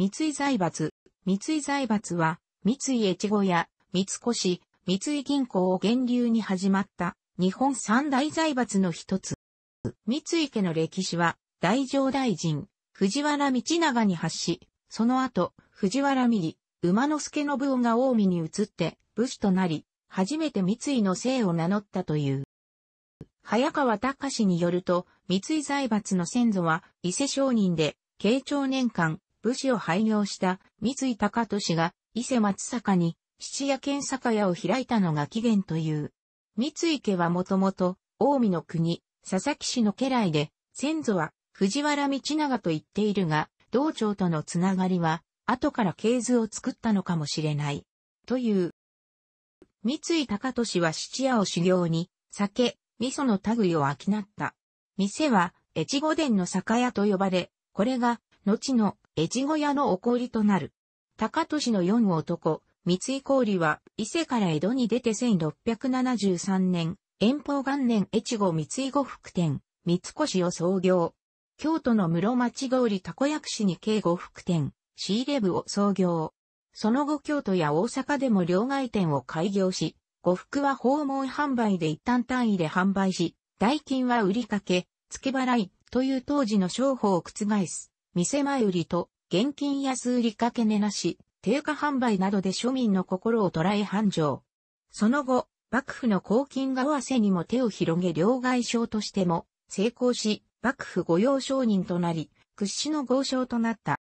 三井財閥。三井財閥は、三井越後や三越、三井銀行を源流に始まった日本三大財閥の一つ。三井家の歴史は、大乗大臣、藤原道長に発し、その後、藤原美里、馬之助信夫が近江に移って武士となり、初めて三井の姓を名乗ったという。早川隆によると、三井財閥の先祖は伊勢商人で、慶長年間、武士を廃業した三井高俊が伊勢松坂に質屋兼酒屋を開いたのが起源という。三井家はもともと、近江の国、佐々木氏の家来で、先祖は藤原道長と言っているが、道長とのつながりは、後から系図を作ったのかもしれない。という。三井高俊は質屋を修行に、酒、味噌の類を商った。店は、越後殿の酒屋と呼ばれ、これが、後の越後屋の起こりとなる。高俊の四男、三井氷は、伊勢から江戸に出て1673年、遠方元年越後三井呉服店、三越を創業。京都の室町通たこ薬師に計呉服店、仕入れ部を創業。その後京都や大阪でも両外店を開業し、呉服は訪問販売で一旦単位で販売し、代金は売りかけ、付け払いという当時の商法を覆す。店前売りと、現金安売りかけ値なし、定価販売などで庶民の心を捉え繁盛。その後、幕府の公金が合わせにも手を広げ両外商としても成功し、幕府御用商人となり、屈指の豪商となった。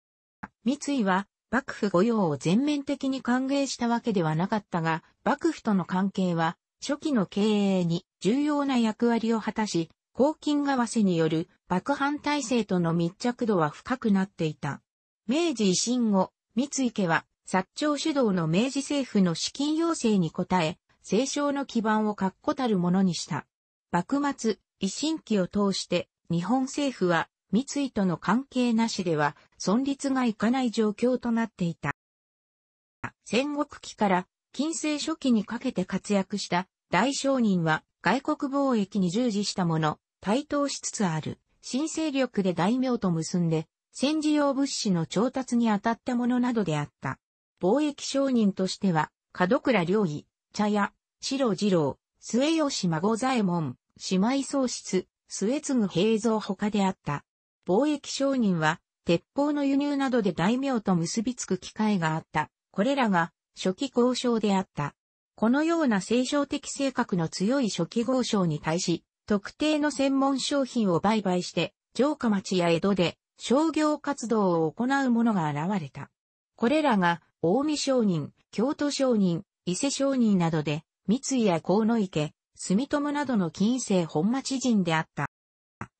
三井は、幕府御用を全面的に歓迎したわけではなかったが、幕府との関係は、初期の経営に重要な役割を果たし、公金為替による幕藩体制との密着度は深くなっていた。明治維新後、三井家は、薩長主導の明治政府の資金要請に応え、政商の基盤を確固たるものにした。幕末、維新期を通して、日本政府は、三井との関係なしでは、存立がいかない状況となっていた。戦国期から、近世初期にかけて活躍した大商人は、外国貿易に従事したもの、台頭しつつある。新勢力で大名と結んで、戦時用物資の調達に当たったものなどであった。貿易商人としては、門倉良義、茶屋、白二郎、末吉孫左衛門、姉妹喪失、末次平蔵他であった。貿易商人は、鉄砲の輸入などで大名と結びつく機会があった。これらが、初期交渉であった。このような聖書的性格の強い初期交渉に対し、特定の専門商品を売買して、城下町や江戸で商業活動を行う者が現れた。これらが、近江商人、京都商人、伊勢商人などで、三井や河野池、住友などの近世本町人であった。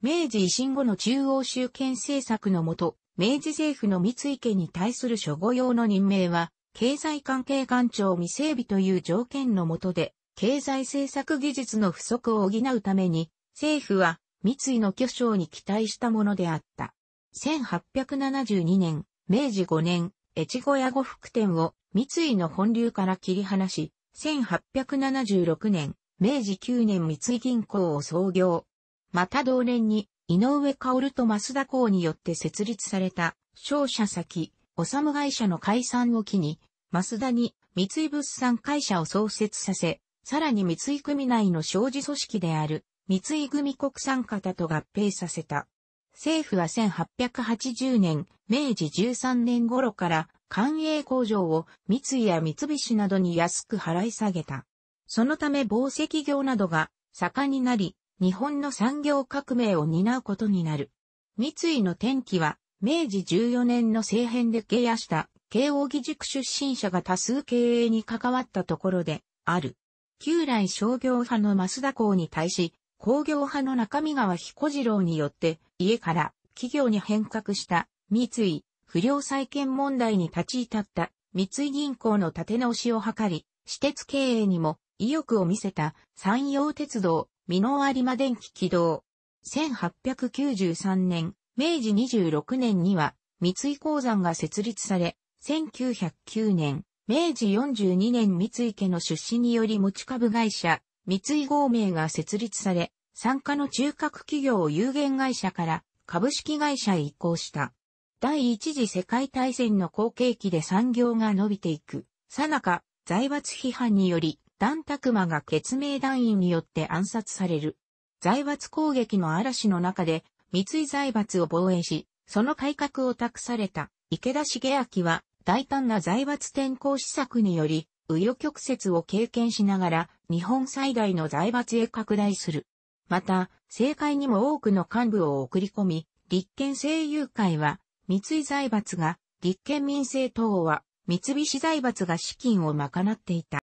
明治維新後の中央集権政策のもと、明治政府の三井家に対する諸語用の任命は、経済関係官庁未整備という条件のもとで、経済政策技術の不足を補うために、政府は三井の巨匠に期待したものであった。1872年、明治5年、越後屋呉服店を三井の本流から切り離し、1876年、明治9年三井銀行を創業。また同年に、井上薫と増田公によって設立された、商社先、おさむ会社の解散を機に、増田に三井物産会社を創設させ、さらに三井組内の商事組織である三井組国産型と合併させた。政府は1880年、明治13年頃から官営工場を三井や三菱などに安く払い下げた。そのため紡績業などが盛んになり、日本の産業革命を担うことになる。三井の転機は、明治14年の政変で経営した慶応義塾出身者が多数経営に関わったところである。旧来商業派の増田港に対し、工業派の中身川彦次郎によって、家から企業に変革した三井、不良再建問題に立ち至った三井銀行の立て直しを図り、私鉄経営にも意欲を見せた山陽鉄道、美濃有馬電気軌道。1893年、明治26年には、三井鉱山が設立され、1909年、明治42年三井家の出資により持ち株会社、三井合名が設立され、参加の中核企業を有限会社から株式会社へ移行した。第一次世界大戦の後継期で産業が伸びていく。さなか、財閥批判により、段拓馬が決命団員によって暗殺される。財閥攻撃の嵐の中で、三井財閥を防衛し、その改革を託された池田茂明は、大胆な財閥転向施策により、紆余曲折を経験しながら、日本最大の財閥へ拡大する。また、政界にも多くの幹部を送り込み、立憲政友会は、三井財閥が、立憲民政党は、三菱財閥が資金を賄っていた。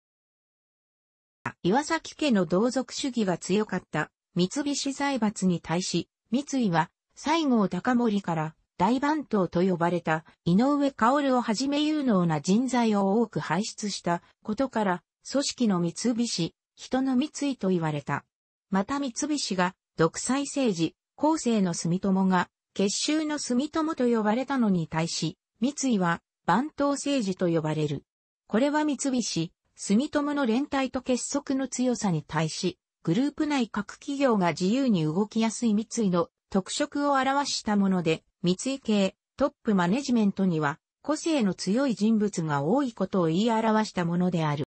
岩崎家の同族主義が強かった三菱財閥に対し、三井は西郷隆盛から大番頭と呼ばれた井上薫をはじめ有能な人材を多く輩出したことから、組織の三菱、人の三井と言われた。また三菱が独裁政治、後世の住友が結集の住友と呼ばれたのに対し、三井は番頭政治と呼ばれる。これは三菱、住友の連帯と結束の強さに対し、グループ内各企業が自由に動きやすい三井の特色を表したもので、三井系、トップマネジメントには、個性の強い人物が多いことを言い表したものである。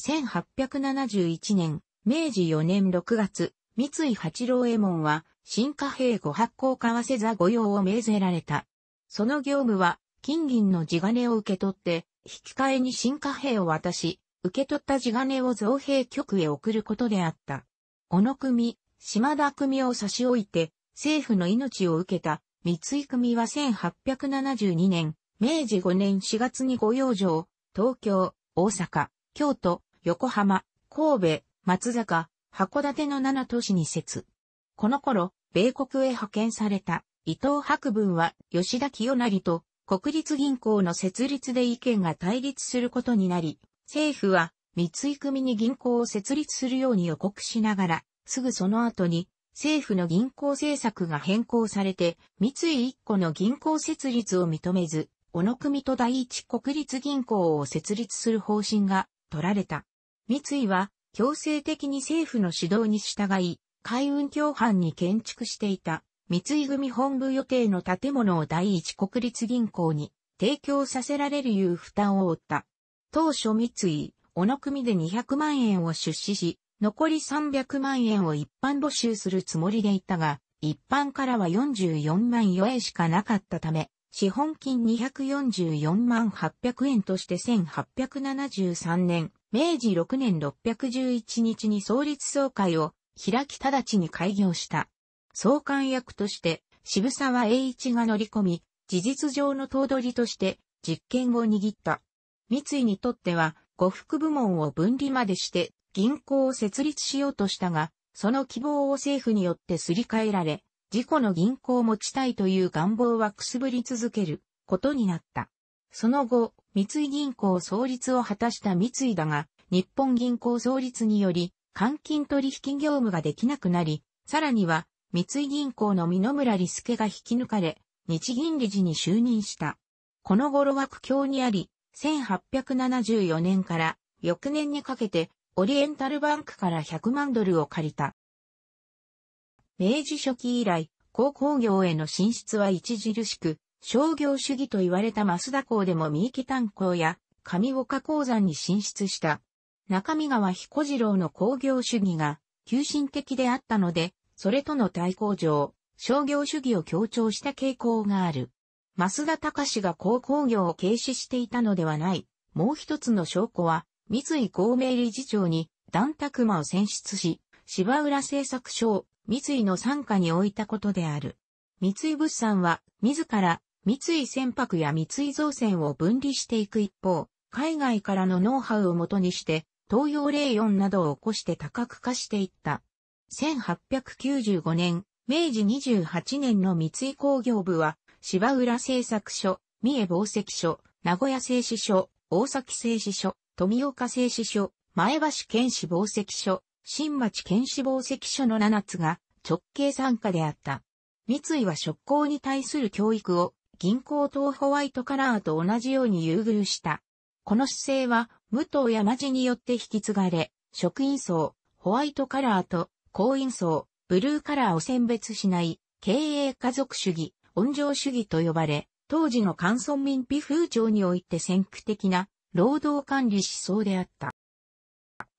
1871年、明治4年6月、三井八郎右衛門は、新貨幣五発行為せ座御用を命ぜられた。その業務は、金銀の地金を受け取って、引き換えに新貨幣を渡し、受け取った地金を造幣局へ送ることであった。小野組、島田組を差し置いて、政府の命を受けた三井組は1872年、明治5年4月に御用城、東京、大阪、京都、横浜、神戸、松坂、函館の7都市に設。この頃、米国へ派遣された伊藤博文は吉田清成と国立銀行の設立で意見が対立することになり、政府は三井組に銀行を設立するように予告しながら、すぐその後に政府の銀行政策が変更されて、三井一個の銀行設立を認めず、小野組と第一国立銀行を設立する方針が取られた。三井は強制的に政府の指導に従い、海運協販に建築していた三井組本部予定の建物を第一国立銀行に提供させられるいう負担を負った。当初三井、小野組で200万円を出資し、残り300万円を一般募集するつもりでいたが、一般からは44万余円しかなかったため、資本金244万800円として1873年、明治6年611日に創立総会を開き直ちに開業した。総監役として渋沢栄一が乗り込み、事実上の頭取として実権を握った。三井にとっては、呉服部門を分離までして銀行を設立しようとしたが、その希望を政府によってすり替えられ、自己の銀行を持ちたいという願望はくすぶり続けることになった。その後、三井銀行創立を果たした三井だが、日本銀行創立により、換金取引業務ができなくなり、さらには、三井銀行の美野村利助が引き抜かれ、日銀理事に就任した。この頃は苦境にあり、1874年から翌年にかけてオリエンタルバンクから100万ドルを借りた。明治初期以来、鉱工業への進出は著しく、商業主義と言われた増田港でも三池炭鉱や上岡鉱山に進出した。中見川彦次郎の工業主義が急進的であったので、それとの対抗上、商業主義を強調した傾向がある。増田隆が鉱工業を軽視していたのではない。もう一つの証拠は、三井公明理事長に、段卓馬を選出し、芝浦製作所を三井の傘下に置いたことである。三井物産は、自ら、三井船舶や三井造船を分離していく一方、海外からのノウハウをもとにして、東洋霊4などを起こして多角化していった。1895年、明治28年の三井工業部は、芝浦製作所、三重紡績所、名古屋製紙所、大崎製紙所、富岡製糸所、前橋県死亡石所、新町県死亡石所の7つが直系参加であった。三井は職工に対する教育を銀行等ホワイトカラーと同じように優遇した。この姿勢は武藤山地によって引き継がれ、職員層、ホワイトカラーと工員層、ブルーカラーを選別しない経営家族主義、温情主義と呼ばれ、当時の関村民被風潮において先駆的な労働管理思想であった。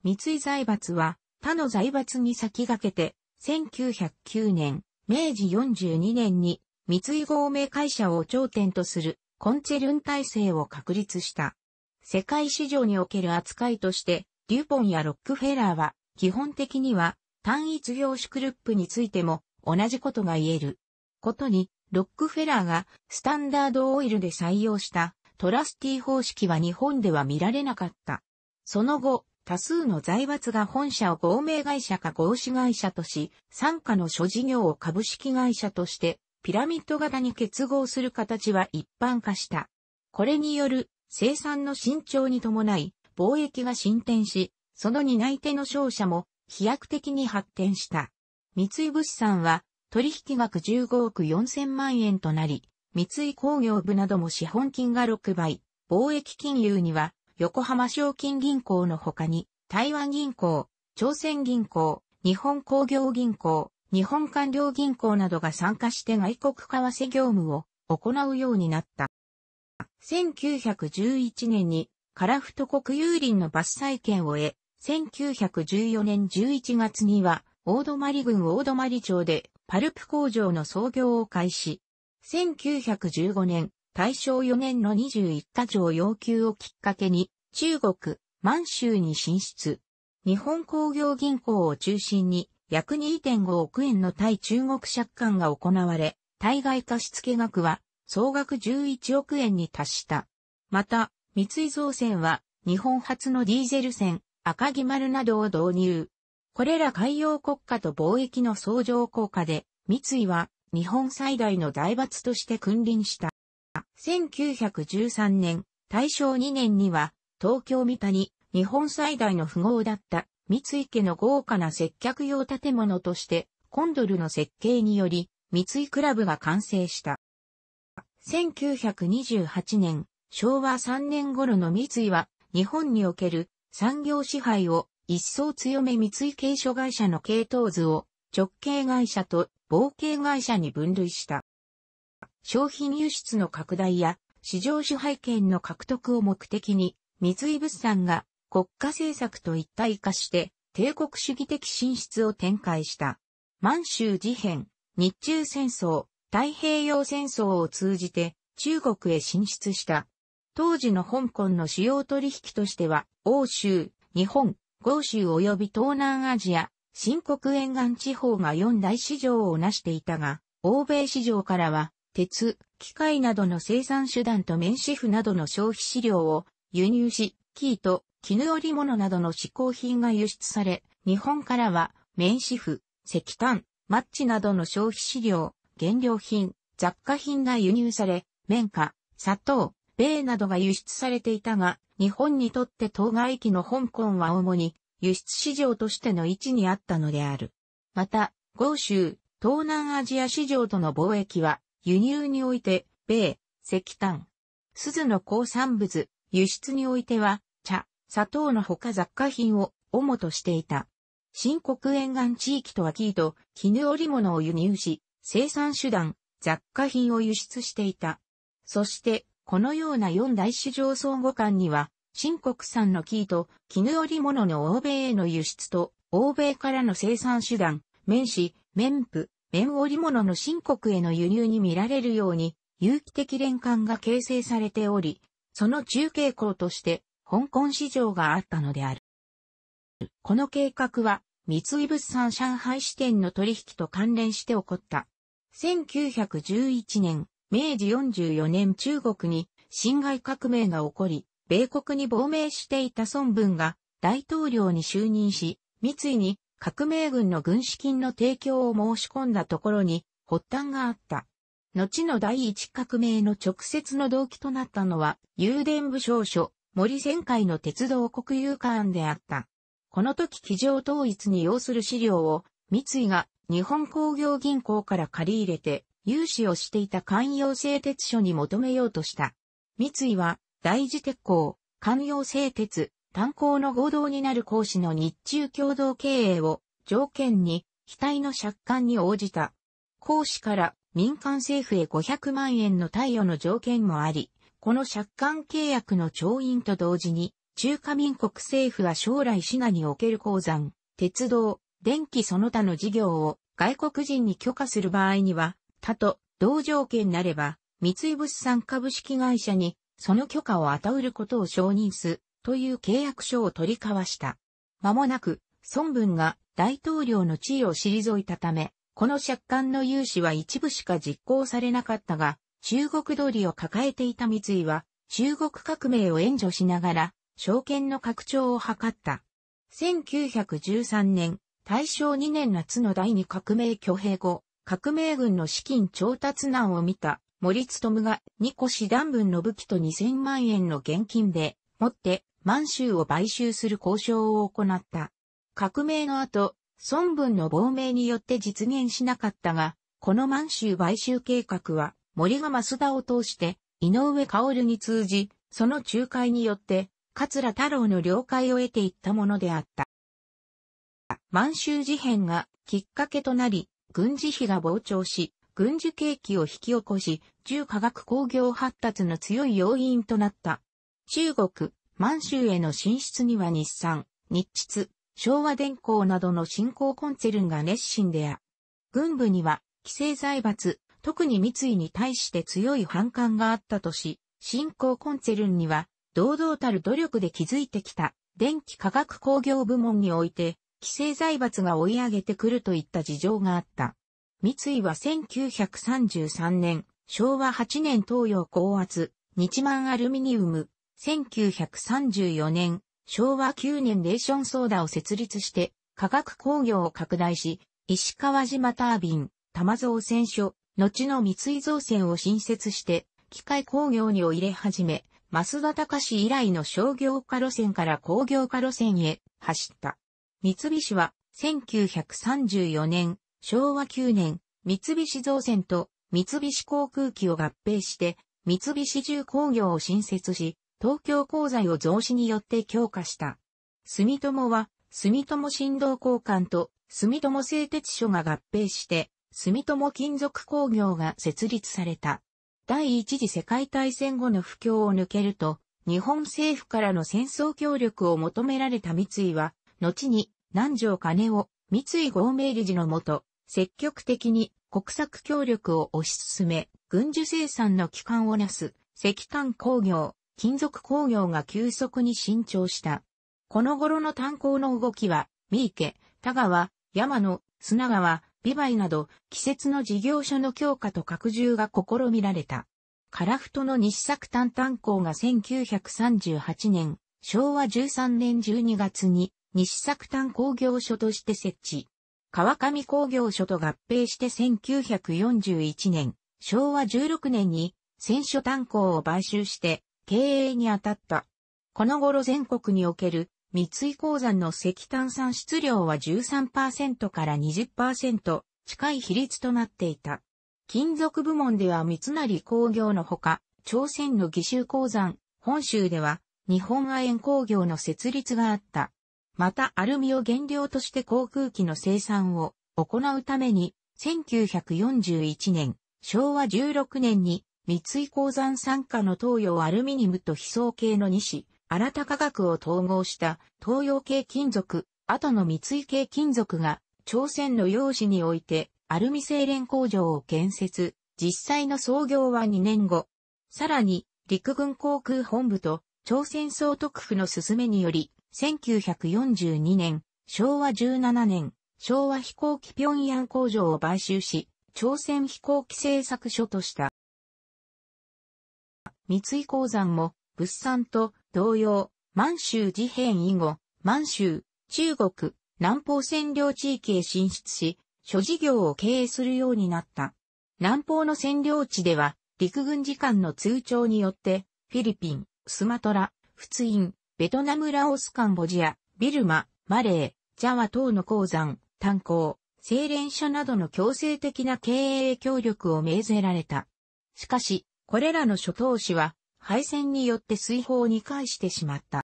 三井財閥は他の財閥に先駆けて、1909年、明治42年に三井合名会社を頂点とするコンチェルン体制を確立した。世界市場における扱いとして、デュポンやロックフェラーは基本的には単一業種グループについても同じことが言える。ことに、ロックフェラーがスタンダードオイルで採用したトラスティ方式は日本では見られなかった。その後、多数の財閥が本社を合名会社か合資会社とし、傘下の諸事業を株式会社として、ピラミッド型に結合する形は一般化した。これによる生産の伸長に伴い、貿易が進展し、その担い手の商社も飛躍的に発展した。三井物産は取引額15億4000万円となり、三井工業部なども資本金が6倍、貿易金融には、横浜賞金銀行の他に、台湾銀行、朝鮮銀行、日本工業銀行、日本官僚銀行などが参加して外国為替業務を行うようになった。1911年に、カラフト国有林の伐採権を得、1914年11月には、大泊郡大泊町でパルプ工場の創業を開始、1915年、大正4年の21カ条要求をきっかけに、中国、満州に進出。日本工業銀行を中心に、約2.5億円の対中国借款が行われ、対外貸付額は総額11億円に達した。また、三井造船は日本初のディーゼル船赤木丸などを導入。これら海洋国家と貿易の相乗効果で、三井は日本最大の大罰として君臨した。1913年、大正2年には、東京三谷、日本最大の富豪だった三井家の豪華な接客用建物として、コンドルの設計により、三井クラブが完成した。1928年、昭和3年頃の三井は、日本における産業支配を一層強め三井系所会社の系統図を直系会社と冒険会社に分類した。商品輸出の拡大や市場支配権の獲得を目的に、三井物産が国家政策と一体化して帝国主義的進出を展開した。満州事変、日中戦争、太平洋戦争を通じて中国へ進出した。当時の香港の主要取引としては、欧州、日本、豪州及び東南アジア、新国沿岸地方が四大市場を成していたが、欧米市場からは、鉄、機械などの生産手段と綿紙布などの消費資料を輸入し、生糸、絹織物などの嗜好品が輸出され、日本からは綿紙布、石炭、マッチなどの消費資料、原料品、雑貨品が輸入され、綿花、砂糖、米などが輸出されていたが、日本にとって当該機の香港は主に輸出市場としての位置にあったのである。また、豪州、東南アジア市場との貿易は、輸入において、米、石炭、鈴の鉱産物、輸出においては、茶、砂糖のほか雑貨品を主としていた。新国沿岸地域とはキーと絹織物を輸入し、生産手段、雑貨品を輸出していた。そして、このような四大市場相互間には、新国産の木と絹織物の欧米への輸出と、欧米からの生産手段、綿紙、綿布、綿織物の新国への輸入に見られるように、有機的連関が形成されており、その中傾向として、香港市場があったのである。この計画は、三井物産上海支店の取引と関連して起こった。1911年、明治44年中国に、侵害革命が起こり、米国に亡命していた孫文が大統領に就任し、三井に革命軍の軍資金の提供を申し込んだところに発端があった。後の第一革命の直接の動機となったのは、郵電部少書、森仙海の鉄道国有化案であった。この時機上統一に要する資料を、三井が日本工業銀行から借り入れて、融資をしていた関容製鉄所に求めようとした。三井は、大事鉄鋼、関陽製鉄、炭鉱の合同になる講師の日中共同経営を条件に、機体の借款に応じた。講師から民間政府へ500万円の貸与の条件もあり、この借款契約の調印と同時に、中華民国政府は将来滋賀における鉱山、鉄道、電気その他の事業を外国人に許可する場合には、他と同条件なれば、三井物産株式会社にその許可を与うることを承認す、という契約書を取り交わした。間もなく、孫文が大統領の地位を退いたため、この借款の融資は一部しか実行されなかったが、中国通りを抱えていた三井は、中国革命を援助しながら、証券の拡張を図った。1913年、大正2年夏の第二革命挙兵後、革命軍の資金調達難を見た森務が二個師団分の武器と2000万円の現金で、もって満州を買収する交渉を行った。革命の後、孫文の亡命によって実現しなかったが、この満州買収計画は、森が増田を通して、井上薫に通じ、その仲介によって、桂太郎の了解を得ていったものであった。満州事変がきっかけとなり、軍事費が膨張し、軍需景気を引き起こし、重化学工業発達の強い要因となった。中国、満州への進出には日産、日筆、昭和電工などの新興コンツェルンが熱心であ。軍部には、規制財閥、特に三井に対して強い反感があったとし、新興コンツェルンには、堂々たる努力で築いてきた、電気化学工業部門において、規制財閥が追い上げてくるといった事情があった。三井は1933年、昭和8年東洋高圧、日満アルミニウム、1934年、昭和9年レーションソーダを設立して、化学工業を拡大し、石川島タービン、玉造船所、後の三井造船を新設して、機械工業にを入れ始め、増田隆以来の商業化路線から工業化路線へ走った。三菱は1934年昭和9年、三菱造船と三菱航空機を合併して、三菱重工業を新設し、東京鉱材を増資によって強化した。住友は、住友振動交換と住友製鉄所が合併して、住友金属工業が設立された。第一次世界大戦後の不況を抜けると、日本政府からの戦争協力を求められた三井は、後に南条金を三井合名理事のもと、積極的に国策協力を推し進め、軍需生産の基幹をなす石炭工業、金属工業が急速に伸長した。この頃の炭鉱の動きは、三池、田川、山野、砂川、美梅など、季節の事業所の強化と拡充が試みられた。カラフトの西作炭炭鉱が1938年、昭和13年12月に西作炭工業所として設置。川上工業所と合併して1941年、昭和16年に選所炭鉱を買収して経営に当たった。この頃全国における三井鉱山の石炭産出量は13%から20%近い比率となっていた。金属部門では三成工業のほか、朝鮮の義州鉱山、本州では日本亜鉛工業の設立があった。またアルミを原料として航空機の生産を行うために、1941年、昭和16年に三井鉱山傘下の東洋アルミニムと非層系の西、新た化学を統合した東洋系金属、後の三井系金属が朝鮮の用紙においてアルミ精錬工場を建設、実際の創業は2年後。さらに陸軍航空本部と朝鮮総督府の勧めにより1942年、昭和17年、昭和飛行機平壌工場を買収し、朝鮮飛行機製作所とした。三井鉱山も、物産と同様、満州事変以後、満州、中国、南方占領地域へ進出し、諸事業を経営するようになった。南方の占領地では、陸軍時間の通帳によって、フィリピン、スマトラ、仏印、ベトナムラオスカンボジア、ビルマ、マレー、ジャワ等の鉱山、炭鉱、精錬所などの強制的な経営協力を命ぜられた。しかし、これらの諸島氏は、敗戦によって水泡に返してしまった。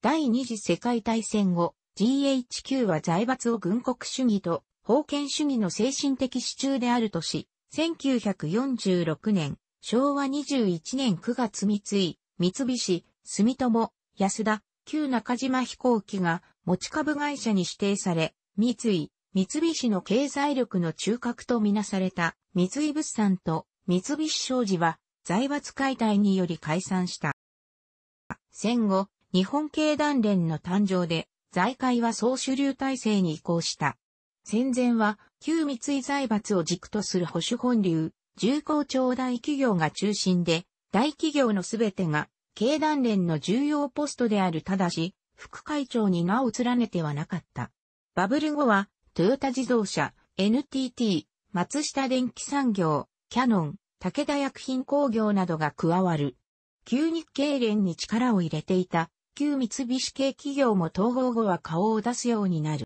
第二次世界大戦後、GHQ は財閥を軍国主義と封建主義の精神的支柱であるとし、1946年、昭和21年9月三井、三菱、住友、安田、旧中島飛行機が持ち株会社に指定され、三井、三菱の経済力の中核とみなされた三井物産と三菱商事は財閥解体により解散した。戦後、日本経団連の誕生で財界は総主流体制に移行した。戦前は旧三井財閥を軸とする保守本流、重工長大企業が中心で、大企業のすべてが経団連の重要ポストであるただし、副会長に名を連ねてはなかった。バブル後は、トヨタ自動車、NTT、松下電機産業、キャノン、武田薬品工業などが加わる。旧日経連に力を入れていた、旧三菱系企業も統合後は顔を出すようになる。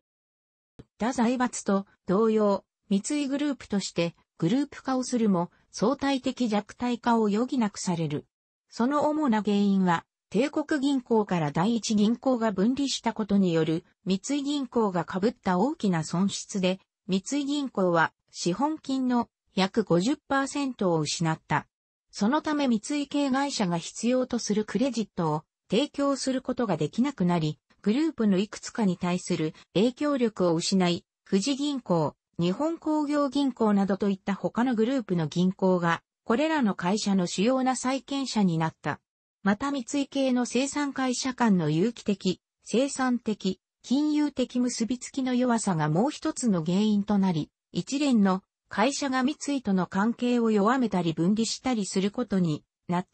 打財閥と同様、三井グループとしてグループ化をするも相対的弱体化を余儀なくされる。その主な原因は、帝国銀行から第一銀行が分離したことによる、三井銀行が被った大きな損失で、三井銀行は資本金の約50%を失った。そのため三井系会社が必要とするクレジットを提供することができなくなり、グループのいくつかに対する影響力を失い、富士銀行、日本工業銀行などといった他のグループの銀行がこれらの会社の主要な債権者になった。また三井系の生産会社間の有機的、生産的、金融的結びつきの弱さがもう一つの原因となり、一連の会社が三井との関係を弱めたり分離したりすることになっ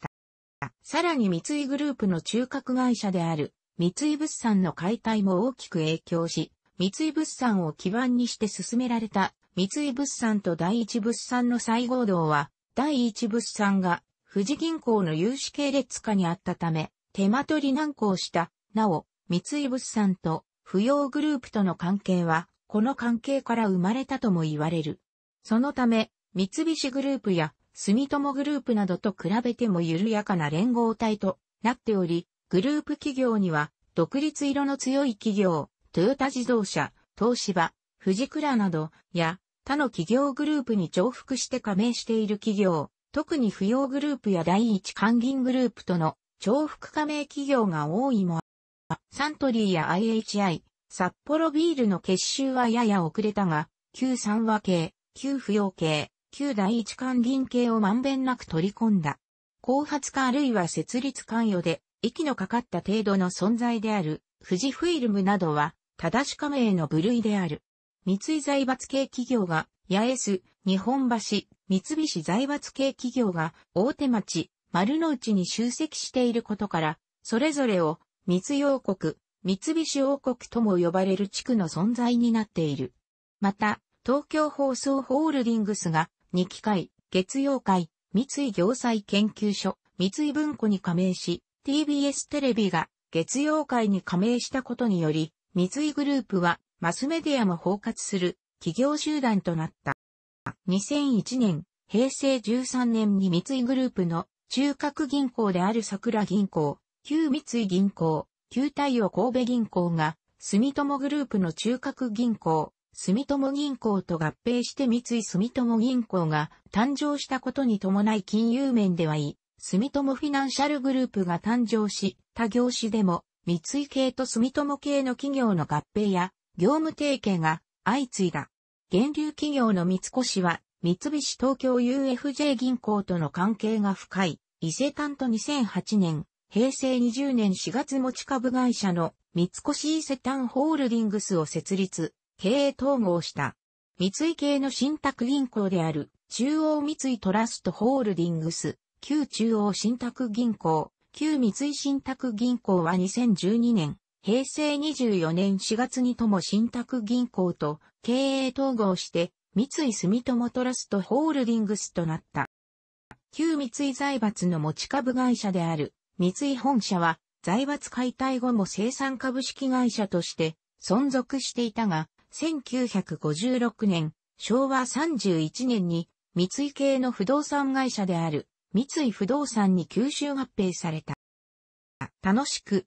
た。さらに三井グループの中核会社である三井物産の解体も大きく影響し、三井物産を基盤にして進められた三井物産と第一物産の再合同は第一物産が富士銀行の融資系列下にあったため、手間取り難航した、なお、三井物産と扶養グループとの関係は、この関係から生まれたとも言われる。そのため、三菱グループや住友グループなどと比べても緩やかな連合体となっており、グループ企業には独立色の強い企業、トヨタ自動車、東芝、富士倉など、や、他の企業グループに重複して加盟している企業、特に扶養グループや第一関銀グループとの重複加盟企業が多いも、サントリーや IHI、札幌ビールの結集はやや遅れたが、旧三和系、旧扶養系、旧第一関銀系をまんべんなく取り込んだ。後発化あるいは設立関与で、息のかかった程度の存在である、富士フィルムなどは、正し加盟の部類である。三井財閥系企業が、八重洲、日本橋、三菱財閥系企業が、大手町、丸の内に集積していることから、それぞれを、三井王国、三菱王国とも呼ばれる地区の存在になっている。また、東京放送ホールディングスが、日機会、月曜会、三井行災研究所、三井文庫に加盟し、TBS テレビが月曜会に加盟したことにより、三井グループはマスメディアも包括する企業集団となった。2001年、平成13年に三井グループの中核銀行である桜銀行、旧三井銀行、旧太陽神戸銀行が、住友グループの中核銀行、住友銀行と合併して三井住友銀行が誕生したことに伴い金融面ではい、住友フィナンシャルグループが誕生し、他業種でも、三井系と住友系の企業の合併や、業務提携が相次いだ。源流企業の三越は、三菱東京 UFJ 銀行との関係が深い、伊勢丹と2008年、平成20年4月持ち株会社の三越伊勢丹ホールディングスを設立、経営統合した。三井系の信託銀行である、中央三井トラストホールディングス、旧中央信託銀行、旧三井信託銀行は2012年、平成24年4月にとも信託銀行と経営統合して三井住友トラストホールディングスとなった。旧三井財閥の持ち株会社である三井本社は財閥解体後も生産株式会社として存続していたが、1956年、昭和31年に三井系の不動産会社である三井不動産に吸収合併された。楽しく